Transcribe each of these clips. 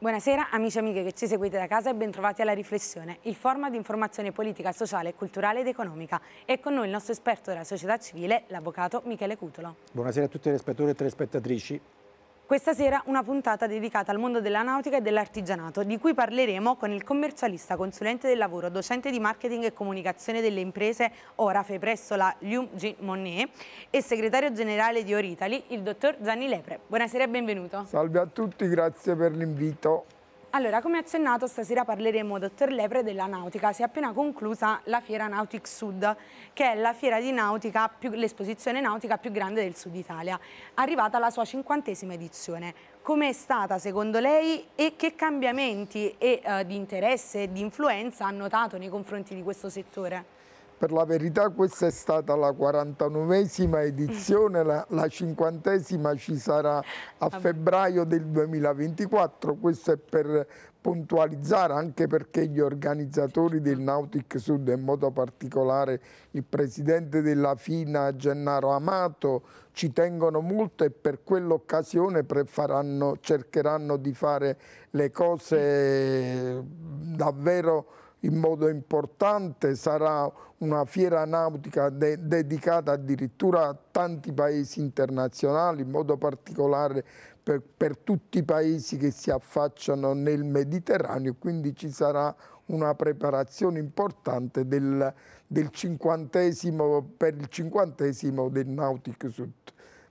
Buonasera amici e amiche che ci seguite da casa e bentrovati alla Riflessione, il format di informazione politica, sociale, culturale ed economica. È con noi il nostro esperto della società civile, l'avvocato Michele Cutolo. Buonasera a tutti gli spettatori e telespettatrici. Questa sera una puntata dedicata al mondo della nautica e dell'artigianato, di cui parleremo con il commercialista, consulente del lavoro, docente di marketing e comunicazione delle imprese Orafe presso la Lium G. Monnet e segretario generale di Oritali, il dottor Gianni Lepre. Buonasera e benvenuto. Salve a tutti, grazie per l'invito. Allora, come accennato, stasera parleremo, dottor Lepre, della nautica. Si è appena conclusa la fiera Nautic Sud, che è la fiera di nautica, l'esposizione nautica più grande del Sud Italia, arrivata alla sua cinquantesima edizione. Com'è stata secondo lei e che cambiamenti e, eh, di interesse e di influenza ha notato nei confronti di questo settore? Per la verità questa è stata la 49esima edizione, la, la 50 ci sarà a febbraio del 2024, questo è per puntualizzare anche perché gli organizzatori del Nautic Sud, in modo particolare il presidente della FINA Gennaro Amato, ci tengono molto e per quell'occasione cercheranno di fare le cose davvero in modo importante, sarà una fiera nautica de dedicata addirittura a tanti paesi internazionali, in modo particolare per, per tutti i paesi che si affacciano nel Mediterraneo, quindi ci sarà una preparazione importante del, del per il cinquantesimo del Nautic Sud.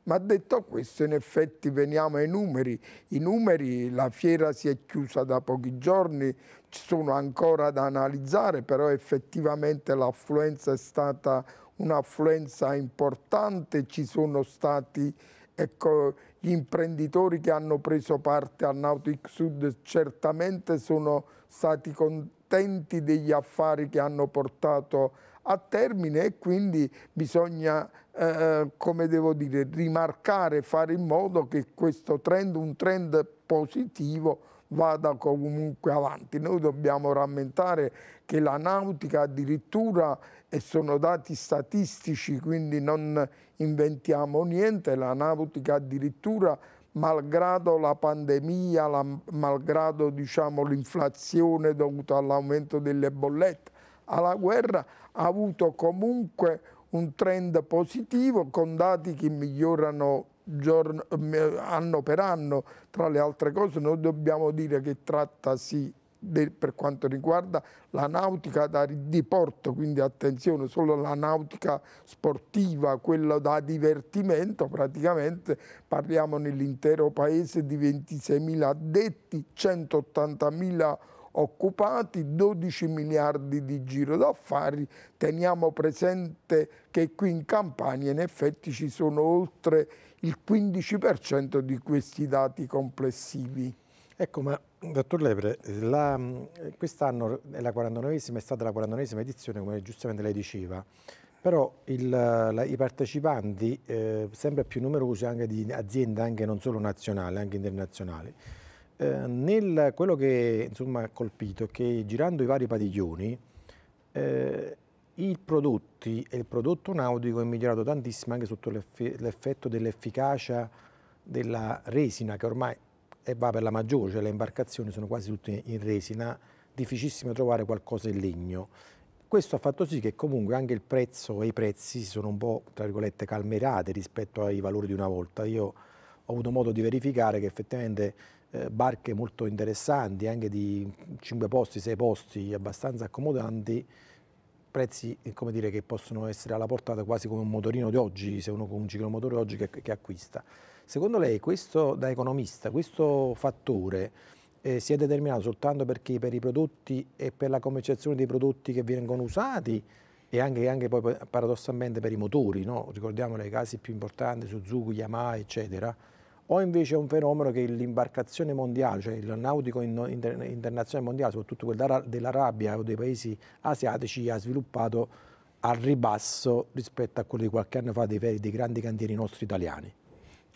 Ma detto questo, in effetti veniamo ai numeri. I numeri, la fiera si è chiusa da pochi giorni, ci sono ancora da analizzare, però effettivamente l'affluenza è stata un'affluenza importante, ci sono stati ecco, gli imprenditori che hanno preso parte al Nautic Sud certamente sono stati contenti degli affari che hanno portato a termine e quindi bisogna, eh, come devo dire, rimarcare, fare in modo che questo trend, un trend positivo, vada comunque avanti. Noi dobbiamo rammentare che la nautica addirittura, e sono dati statistici, quindi non inventiamo niente, la nautica addirittura malgrado la pandemia, la, malgrado diciamo, l'inflazione dovuta all'aumento delle bollette, alla guerra, ha avuto comunque un trend positivo con dati che migliorano giorno, eh, anno per anno, tra le altre cose, noi dobbiamo dire che trattasi de, per quanto riguarda la nautica da, di porto, quindi attenzione, solo la nautica sportiva, quella da divertimento, praticamente parliamo nell'intero paese di 26.000 addetti, 180.000 occupati, 12 miliardi di giro d'affari. Teniamo presente che qui in Campania in effetti ci sono oltre il 15% di questi dati complessivi. Ecco, ma dottor Lepre, quest'anno è la 49esima, è stata la 49esima edizione, come giustamente lei diceva, però il, la, i partecipanti eh, sempre più numerosi anche di aziende anche non solo nazionali, anche internazionali. Eh, nel, quello che insomma, ha colpito è che girando i vari padiglioni eh, i prodotti e il prodotto nautico è migliorato tantissimo anche sotto l'effetto dell'efficacia della resina che ormai va per la maggiore, cioè le imbarcazioni sono quasi tutte in resina, difficilissimo trovare qualcosa in legno. Questo ha fatto sì che comunque anche il prezzo e i prezzi si sono un po', tra virgolette, calmerati rispetto ai valori di una volta. Io ho avuto modo di verificare che effettivamente eh, barche molto interessanti, anche di 5 posti, 6 posti, abbastanza accomodanti, prezzi eh, dire, che possono essere alla portata quasi come un motorino di oggi, se uno con un ciclomotore oggi che, che acquista. Secondo lei questo da economista, questo fattore eh, si è determinato soltanto perché per i prodotti e per la commerciazione dei prodotti che vengono usati e anche, anche poi paradossalmente per i motori, no? ricordiamo i casi più importanti, Suzuki, Yamaha eccetera, o invece è un fenomeno che l'imbarcazione mondiale, cioè il nautico internazionale mondiale, soprattutto quello dell'Arabia o dei paesi asiatici, ha sviluppato al ribasso rispetto a quello di qualche anno fa dei, dei grandi cantieri nostri italiani.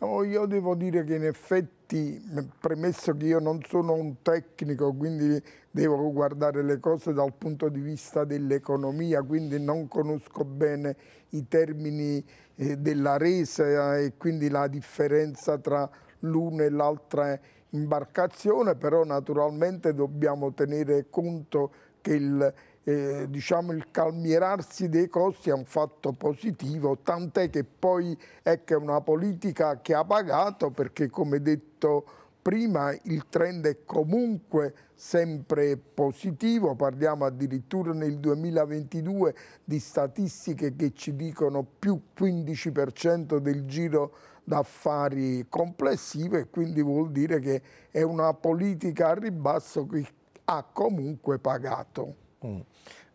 No, io devo dire che in effetti, premesso che io non sono un tecnico, quindi devo guardare le cose dal punto di vista dell'economia, quindi non conosco bene i termini eh, della resa eh, e quindi la differenza tra l'una e l'altra imbarcazione, però naturalmente dobbiamo tenere conto che il eh, diciamo, il calmierarsi dei costi è un fatto positivo, tant'è che poi ecco, è una politica che ha pagato perché come detto prima il trend è comunque sempre positivo, parliamo addirittura nel 2022 di statistiche che ci dicono più 15% del giro d'affari complessivo e quindi vuol dire che è una politica a ribasso che ha comunque pagato. Mm.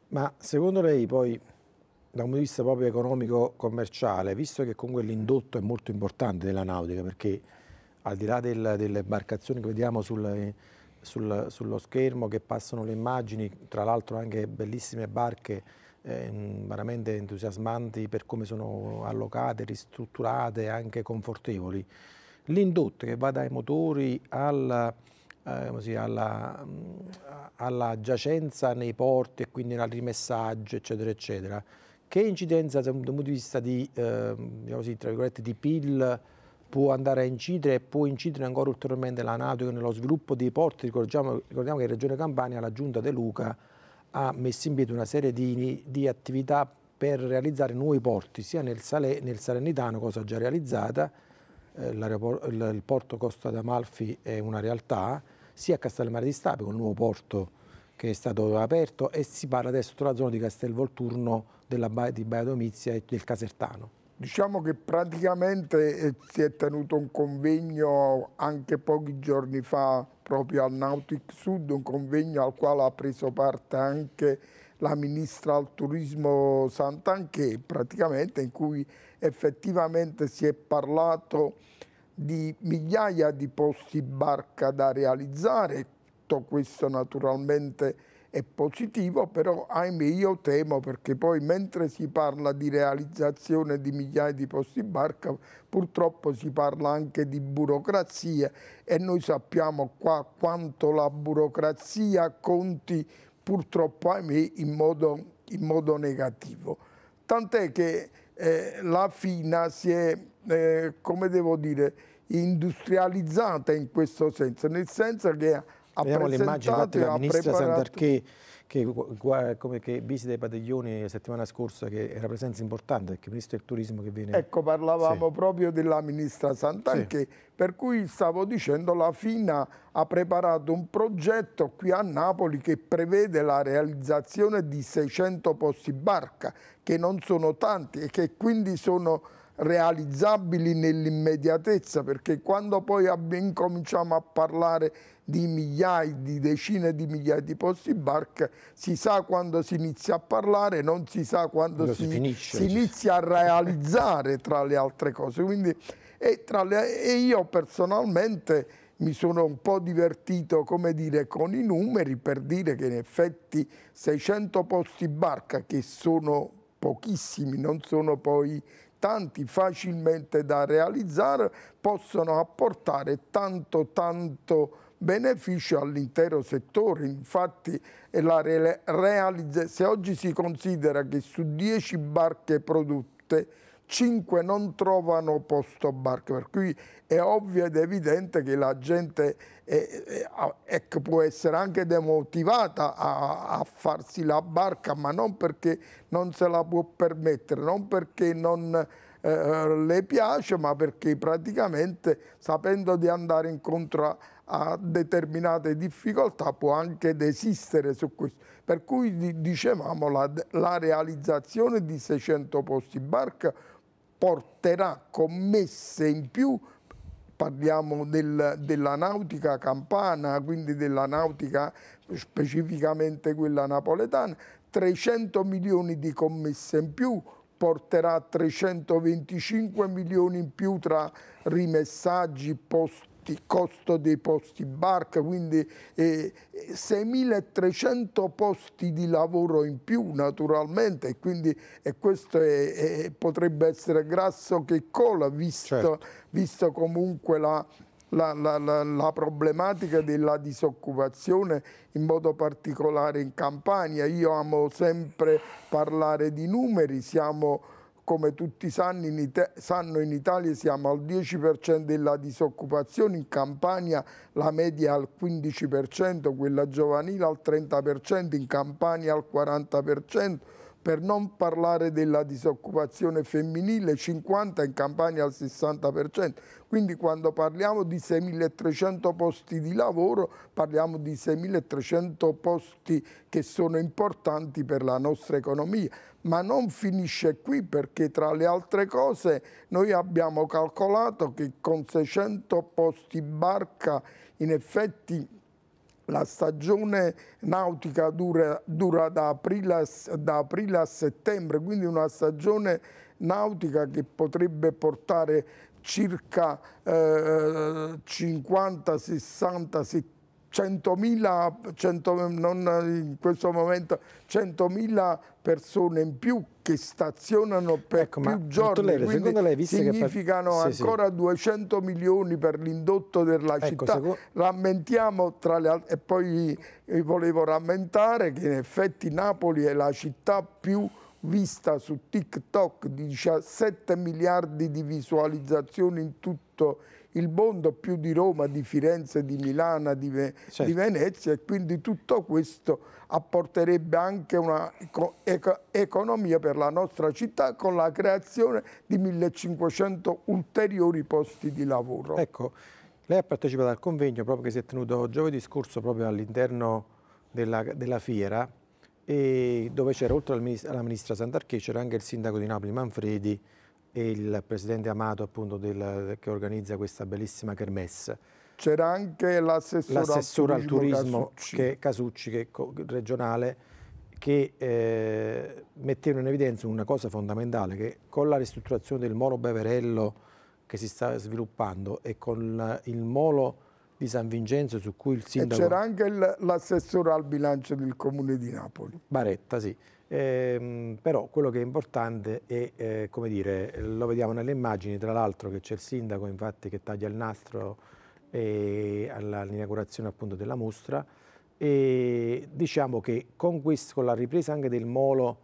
Ma secondo lei poi, da un punto di vista proprio economico-commerciale, visto che comunque l'indotto è molto importante della nautica, perché al di là del, delle imbarcazioni che vediamo sul, sul, sullo schermo, che passano le immagini, tra l'altro anche bellissime barche, eh, veramente entusiasmanti per come sono allocate, ristrutturate, anche confortevoli. L'indotto che va dai motori al eh, alla, mm, alla, giacenza nei porti e quindi al rimessaggio, eccetera, eccetera. Che incidenza dal punto di vista di, eh, diciamo così, di PIL può andare a incidere e può incidere ancora ulteriormente la Nato nello sviluppo dei porti? Ricordiamo, ricordiamo che in Regione Campania la Giunta De Luca ha messo in piedi una serie di, di attività per realizzare nuovi porti, sia nel, Sale, nel Salernitano, cosa già realizzata, eh, il porto Costa d'Amalfi è una realtà, sia a Castelmare di Stape con il nuovo porto che è stato aperto e si parla adesso della zona di Castelvolturno della Baia, di Baia Domizia e del Casertano. Diciamo che praticamente eh, si è tenuto un convegno anche pochi giorni fa proprio al Nautic Sud, un convegno al quale ha preso parte anche la ministra al turismo Sant'Anche, praticamente in cui effettivamente si è parlato di migliaia di posti barca da realizzare, tutto questo naturalmente è positivo, però ahimè io temo perché poi mentre si parla di realizzazione di migliaia di posti barca, purtroppo si parla anche di burocrazia e noi sappiamo qua quanto la burocrazia conti purtroppo ahimè in modo, in modo negativo. Tant'è che eh, la FINA si è eh, come devo dire, industrializzata in questo senso, nel senso che ha Vediamo l'immagine della ministra Santarché che, come, che visita i padiglioni la settimana scorsa che era presenza importante perché il ministro del turismo che viene... Ecco parlavamo sì. proprio della ministra Santanché sì. per cui stavo dicendo la FINA ha preparato un progetto qui a Napoli che prevede la realizzazione di 600 posti barca che non sono tanti e che quindi sono realizzabili nell'immediatezza, perché quando poi incominciamo a parlare di migliaia, di decine di migliaia di posti barca, si sa quando si inizia a parlare, non si sa quando si, si, si, inizia a realizzare tra le altre cose. Quindi, e, le, e io personalmente mi sono un po' divertito come dire, con i numeri per dire che in effetti 600 posti barca, che sono pochissimi, non sono poi importanti, facilmente da realizzare, possono apportare tanto tanto beneficio all'intero settore. Infatti la re realizza, se oggi si considera che su 10 barche prodotte 5 non trovano posto a barca, per cui è ovvio ed evidente che la gente è, è, è, può essere anche demotivata a, a, farsi la barca, ma non perché non se la può permettere, non perché non eh, le piace, ma perché praticamente sapendo di andare incontro a, a determinate difficoltà può anche desistere su questo. Per cui dicevamo la, la realizzazione di 600 posti barca porterà commesse in più parliamo del, della nautica campana, quindi della nautica specificamente quella napoletana, 300 milioni di commesse in più, porterà 325 milioni in più tra rimessaggi, post affitti, costo dei posti barca, quindi eh, 6.300 posti di lavoro in più naturalmente e quindi e questo è, è, potrebbe essere grasso che cola visto, certo. visto comunque la, la, la, la, la, problematica della disoccupazione in modo particolare in Campania. Io amo sempre parlare di numeri, siamo come tutti sanno in, It sanno in Italia siamo al 10% della disoccupazione, in Campania la media al 15%, quella giovanile al 30%, in Campania al 40%, per non parlare della disoccupazione femminile, 50 in Campania al 60%. Quindi quando parliamo di 6.300 posti di lavoro, parliamo di 6.300 posti che sono importanti per la nostra economia. Ma non finisce qui perché tra le altre cose noi abbiamo calcolato che con 600 posti barca in effetti la stagione nautica dura, dura da, aprile, da, aprile, a settembre, quindi una stagione nautica che potrebbe portare circa eh, 50, 60, 70 100.000, 100, in questo momento, 100.000 persone in più che stazionano per ecco, più giorni, lei, secondo lei, visto significano che... sì, ancora sì. 200 milioni per l'indotto della ecco, città. Secondo... Rammentiamo tra le altre, e poi volevo rammentare che in effetti Napoli è la città più vista su TikTok di 17 miliardi di visualizzazioni in tutto il mondo, il mondo più di Roma, di Firenze, di Milano, di, Ve certo. di Venezia e quindi tutto questo apporterebbe anche un'economia per la nostra città con la creazione di 1500 ulteriori posti di lavoro. Ecco, lei ha partecipato al convegno proprio che si è tenuto giovedì scorso proprio all'interno della, della, fiera dove c'era oltre alla ministra Santarché c'era anche il sindaco di Napoli Manfredi e il presidente Amato appunto del, che organizza questa bellissima kermesse. C'era anche l'assessore al turismo, Casucci. Che, Casucci che, regionale che eh, metteva in evidenza una cosa fondamentale che con la ristrutturazione del molo Beverello che si sta sviluppando e con il molo di San Vincenzo su cui il sindaco... c'era anche l'assessore al bilancio del comune di Napoli. Baretta, sì eh, però quello che è importante è, eh, come dire, lo vediamo nelle immagini, tra l'altro che c'è il sindaco infatti che taglia il nastro eh, all'inaugurazione appunto della mostra e diciamo che con, questo, con la ripresa anche del molo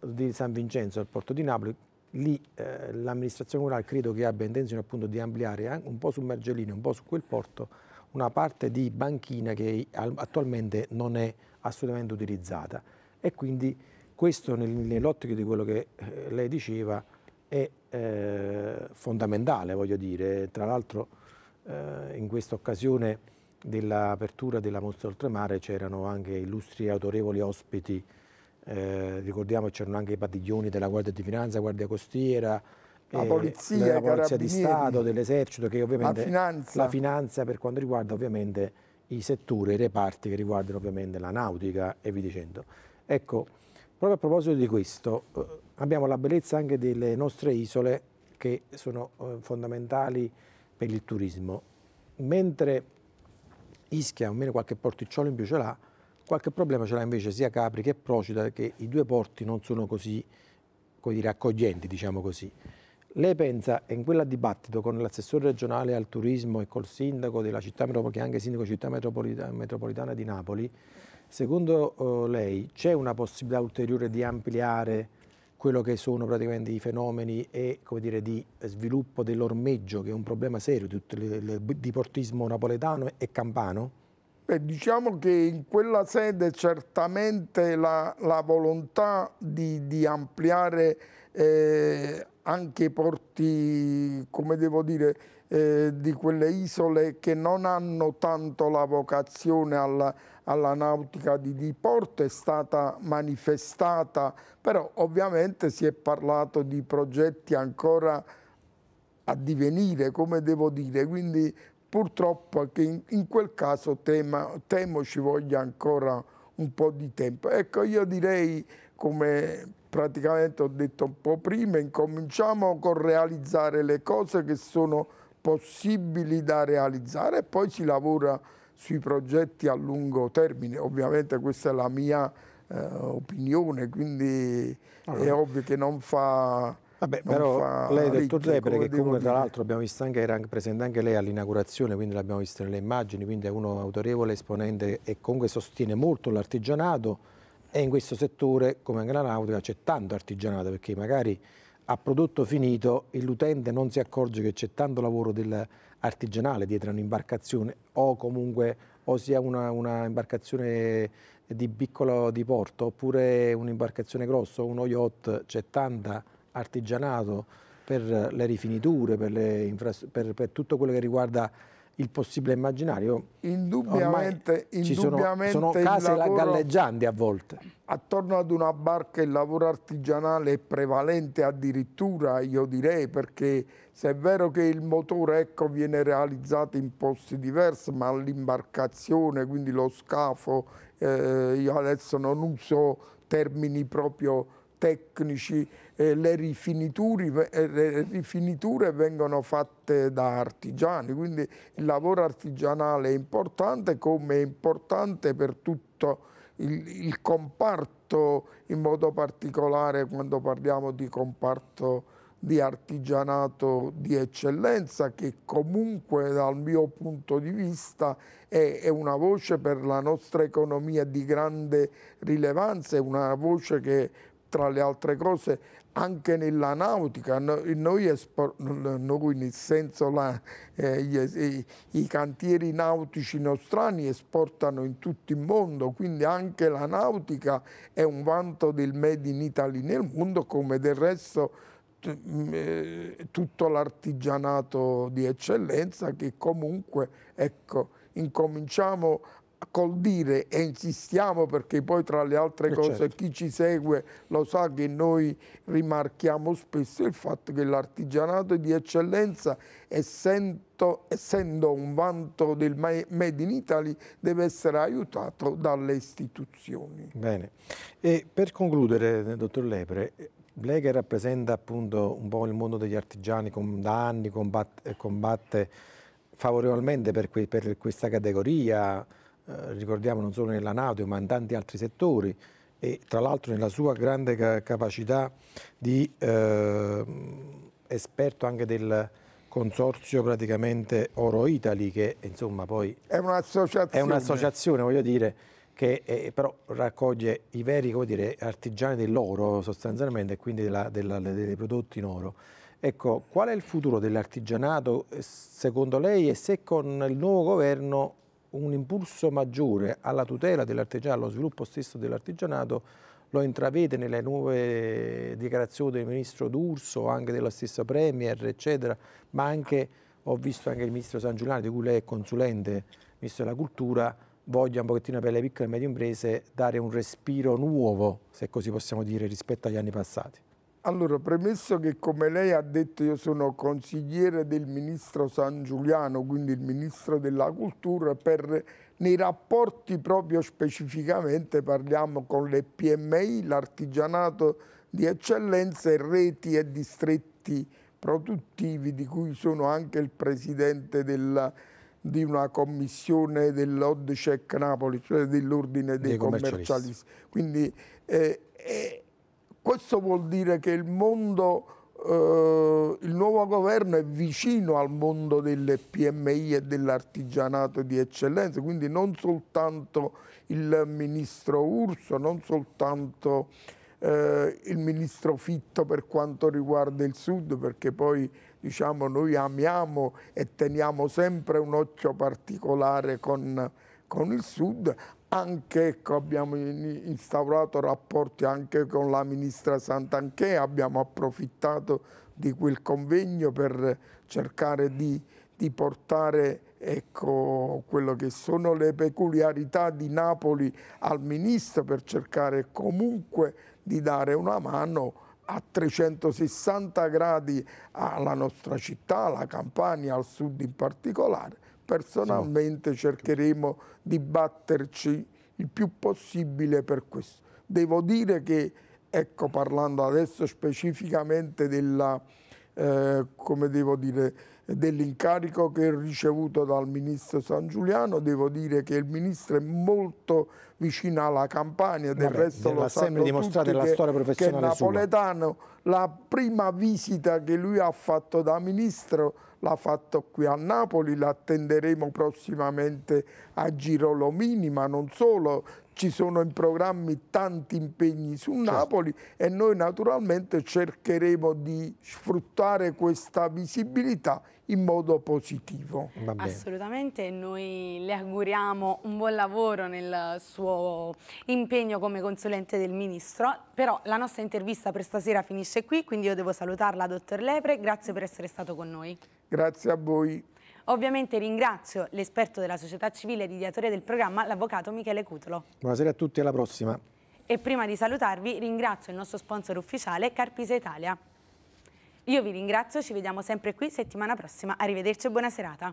di San Vincenzo al porto di Napoli, lì eh, l'amministrazione comunale credo che abbia intenzione appunto di ampliare un po' su Mergelino, un po' su quel porto, una parte di banchina che attualmente non è assolutamente utilizzata e quindi questo nell'ottica di quello che eh, lei diceva è eh, fondamentale, voglio dire. Tra l'altro eh, in questa occasione dell'apertura della mostra oltremare c'erano anche illustri e autorevoli ospiti, eh, ricordiamo c'erano anche i padiglioni della Guardia di Finanza, Guardia Costiera, la eh, polizia, della polizia di Stato, dell'esercito, che ovviamente la finanza. la finanza per quanto riguarda ovviamente i settori, i reparti che riguardano ovviamente la nautica e vi dicendo. Ecco, Proprio a proposito di questo, eh, abbiamo la bellezza anche delle nostre isole che sono eh, fondamentali per il turismo. Mentre Ischia, almeno qualche porticciolo in più ce l'ha, qualche problema ce l'ha invece sia Capri che Procida, che i due porti non sono così dire, accoglienti, diciamo così. Lei pensa, in quel dibattito con l'assessore regionale al turismo e col sindaco della città metropolitana, che è anche sindaco città metropolitana di Napoli, Secondo eh, lei c'è una possibilità ulteriore di ampliare quello che sono praticamente i fenomeni e dire, di sviluppo dell'ormeggio, che è un problema serio di tutto il diportismo napoletano e campano? Beh, diciamo che in quella sede certamente la, la volontà di, di ampliare eh, anche i porti, come devo dire, eh, di quelle isole che non hanno tanto la vocazione alla alla nautica di Diporto, è stata manifestata, però ovviamente si è parlato di progetti ancora a divenire, come devo dire, quindi purtroppo che in, in quel caso tema, temo ci voglia ancora un po' di tempo. Ecco, io direi, come praticamente ho detto un po' prima, incominciamo con realizzare le cose che sono possibili da realizzare e poi si lavora sui progetti a lungo termine. Ovviamente questa è la mia eh, opinione, quindi allora. Ah, è eh. ovvio che non fa... Vabbè, non però lei ha detto Lepre, che comunque tra l'altro abbiamo visto anche, era presente anche lei all'inaugurazione, quindi l'abbiamo visto nelle immagini, quindi è uno autorevole esponente e comunque sostiene molto l'artigianato e in questo settore, come anche la nautica, c'è tanto artigianato perché magari a prodotto finito l'utente non si accorge che c'è tanto lavoro del artigianale dietro a un'imbarcazione o comunque o sia una, una imbarcazione di piccolo di porto oppure un'imbarcazione grossa, uno yacht, c'è tanta artigianato per le rifiniture, per, le per, per tutto quello che riguarda il possibile immaginario. Indubbiamente, Ormai ci sono, sono case galleggianti a volte. Attorno ad una barca il lavoro artigianale è prevalente addirittura, io direi, perché se è vero che il motore ecco, viene realizzato in posti diversi, ma l'imbarcazione, quindi lo scafo, eh, io adesso non uso termini proprio tecnici, eh, le, rifiniture, eh, le, rifiniture, vengono fatte da artigiani, quindi il lavoro artigianale è importante come è importante per tutto il, il comparto, in modo particolare quando parliamo di comparto di artigianato di eccellenza che comunque dal mio punto di vista è, è, una voce per la nostra economia di grande rilevanza, è una voce che tra le altre cose anche nella nautica, noi, noi nel senso la, eh, gli, i cantieri nautici nostrani esportano in tutto il mondo, quindi anche la nautica è un vanto del Made in Italy nel mondo come del resto eh, tutto l'artigianato di eccellenza che comunque ecco, incominciamo col dire e insistiamo perché poi tra le altre eh, cose certo. chi ci segue lo sa che noi rimarchiamo spesso il fatto che l'artigianato di eccellenza essendo, essendo un vanto del Made in Italy deve essere aiutato dalle istituzioni. Bene, e per concludere dottor Lepre, lei che rappresenta appunto un po' il mondo degli artigiani da anni combatte, combatte favorevolmente per, que, per questa categoria eh, ricordiamo non solo nella Nato ma in tanti altri settori e tra l'altro nella sua grande ca capacità di eh, esperto anche del consorzio praticamente Oro Italy che insomma poi è un'associazione, un voglio dire che è, eh, però raccoglie i veri dire, artigiani dell'oro sostanzialmente e quindi della, della, dei prodotti in oro. Ecco, qual è il futuro dell'artigianato eh, secondo lei e se con il nuovo governo un impulso maggiore alla tutela dell'artigianato, allo sviluppo stesso dell'artigianato, lo intravede nelle nuove dichiarazioni del ministro D'Urso, anche della stessa Premier, eccetera, ma anche, ho visto anche il ministro San Giuliano, di cui lei è consulente, ministro della cultura, voglia un pochettino per le piccole e medie imprese dare un respiro nuovo, se così possiamo dire, rispetto agli anni passati. Allora, premesso che come lei ha detto io sono consigliere del ministro San Giuliano, quindi il ministro della cultura, per, nei rapporti proprio specificamente parliamo con le PMI, l'artigianato di eccellenza e reti e distretti produttivi di cui sono anche il presidente della, di una commissione dell'Oddecec Napoli, cioè dell'Ordine dei, dei commercialisti. commercialisti. Quindi eh, eh, questo vuol dire che il mondo Uh, il nuovo governo è vicino al mondo delle PMI e dell'artigianato di eccellenza, quindi non soltanto il ministro Urso, non soltanto uh, il ministro Fitto per quanto riguarda il sud, perché poi diciamo, noi amiamo e teniamo sempre un occhio particolare con, con il sud, anche ecco, abbiamo instaurato rapporti anche con la ministra Santanchè, abbiamo approfittato di quel convegno per cercare di, di portare ecco, quello che sono le peculiarità di Napoli al ministro per cercare comunque di dare una mano a 360 gradi alla nostra città, alla Campania, al sud in particolare personalmente cercheremo di batterci il più possibile per questo. Devo dire che, ecco, parlando adesso specificamente della eh, come devo dire, dell'incarico che ho ricevuto dal ministro San Giuliano, devo dire che il ministro è molto vicino alla campagna, del Vabbè, resto lo sempre dimostrato la storia professionale che Napoletano sua. la prima visita che lui ha fatto da ministro l'ha fatto qui a Napoli, l'attenderemo prossimamente a Girolomini, ma non solo, ci sono in programmi tanti impegni su certo. Napoli e noi naturalmente cercheremo di sfruttare questa visibilità in modo positivo. Assolutamente, noi le auguriamo un buon lavoro nel suo impegno come consulente del Ministro, però la nostra intervista per stasera finisce qui, quindi io devo salutarla, dottor Lepre, grazie per essere stato con noi. Grazie a voi. Ovviamente ringrazio l'esperto della società civile e ideatore del programma, l'avvocato Michele Cutolo. Buonasera a tutti alla prossima. E prima di salutarvi ringrazio il nostro sponsor ufficiale Carpisa Italia. Io vi ringrazio, ci vediamo sempre qui settimana prossima. Arrivederci e buona serata.